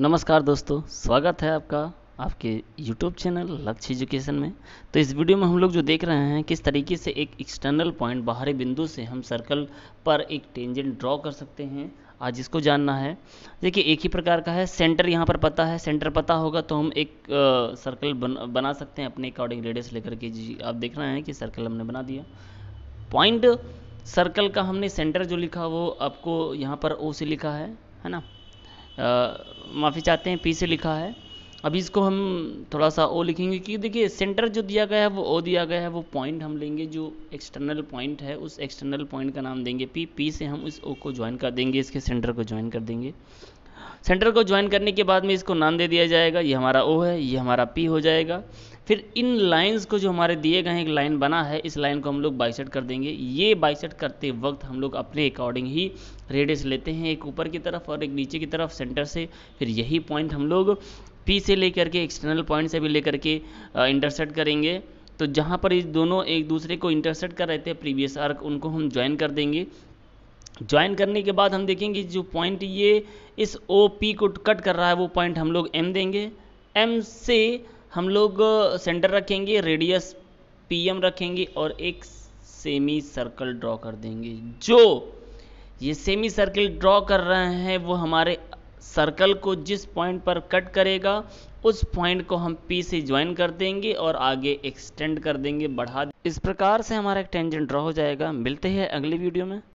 नमस्कार दोस्तों स्वागत है आपका आपके YouTube चैनल लक्ष्य एजुकेशन में तो इस वीडियो में हम लोग जो देख रहे हैं किस तरीके से एक एक्सटर्नल पॉइंट बाहरी बिंदु से हम सर्कल पर एक टेंजेंट ड्रॉ कर सकते हैं आज इसको जानना है देखिए एक ही प्रकार का है सेंटर यहाँ पर पता है सेंटर पता होगा तो हम एक आ, सर्कल बन, बना सकते हैं अपने अकॉर्डिंग रेडियस लेकर के जी आप देख रहे हैं कि सर्कल हमने बना दिया पॉइंट सर्कल का हमने सेंटर जो लिखा वो आपको यहाँ पर ओ से लिखा है है ना माफ़ी चाहते हैं पी से लिखा है अभी इसको हम थोड़ा सा ओ लिखेंगे कि देखिए सेंटर जो दिया गया है वो ओ दिया गया है वो पॉइंट हम लेंगे जो एक्सटर्नल पॉइंट है उस एक्सटर्नल पॉइंट का नाम देंगे पी पी से हम इस ओ को ज्वाइन कर देंगे इसके सेंटर को ज्वाइन कर देंगे सेंटर को ज्वाइन करने के बाद में इसको नाम दे दिया जाएगा ये हमारा ओ है ये हमारा पी हो जाएगा फिर इन लाइंस को जो हमारे दिए गए एक लाइन बना है इस लाइन को हम लोग बाइसेट कर देंगे ये बाइसेट करते वक्त हम लोग अपने अकॉर्डिंग ही रेडियस लेते हैं एक ऊपर की तरफ और एक नीचे की तरफ सेंटर से फिर यही पॉइंट हम लोग पी से लेकर के एक्सटर्नल पॉइंट से भी लेकर के इंटरसेट करेंगे तो जहाँ पर इस दोनों एक दूसरे को इंटरसेट कर रहे थे प्रीवियस आर्क उनको हम ज्वाइन कर देंगे ज्वाइन करने के बाद हम देखेंगे जो पॉइंट ये इस ओ पी को कट कर रहा है वो पॉइंट हम लोग एम देंगे एम से हम लोग सेंटर रखेंगे रेडियस पी एम रखेंगे और एक सेमी सर्कल ड्रॉ कर देंगे जो ये सेमी सर्कल ड्रॉ कर रहे हैं वो हमारे सर्कल को जिस पॉइंट पर कट करेगा उस पॉइंट को हम पी से ज्वाइन कर देंगे और आगे एक्सटेंड कर देंगे बढ़ा देंगे। इस प्रकार से हमारा एक टेंजेंट ड्रॉ हो जाएगा मिलते हैं अगली वीडियो में